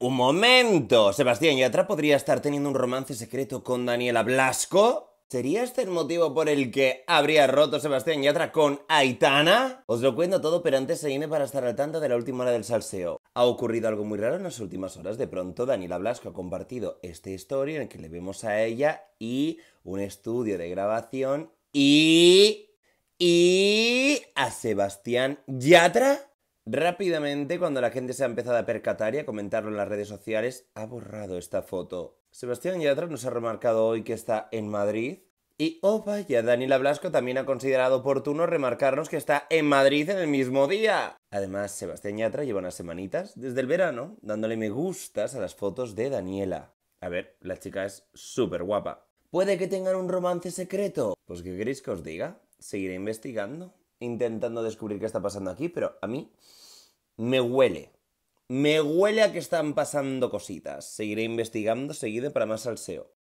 Un momento. Sebastián Yatra podría estar teniendo un romance secreto con Daniela Blasco. ¿Sería este el motivo por el que habría roto Sebastián Yatra con Aitana? Os lo cuento todo, pero antes seguime para estar al tanto de la última hora del salseo. Ha ocurrido algo muy raro en las últimas horas. De pronto, Daniela Blasco ha compartido esta historia en la que le vemos a ella y un estudio de grabación y... y... a Sebastián Yatra. Rápidamente, cuando la gente se ha empezado a percatar y a comentarlo en las redes sociales, ha borrado esta foto. Sebastián Yatra nos ha remarcado hoy que está en Madrid. Y oh vaya, Daniela Blasco también ha considerado oportuno remarcarnos que está en Madrid en el mismo día. Además, Sebastián Yatra lleva unas semanitas desde el verano dándole me gustas a las fotos de Daniela. A ver, la chica es súper guapa. ¿Puede que tengan un romance secreto? Pues ¿qué queréis que os diga? Seguiré investigando intentando descubrir qué está pasando aquí, pero a mí me huele. Me huele a que están pasando cositas. Seguiré investigando, seguiré para más salseo.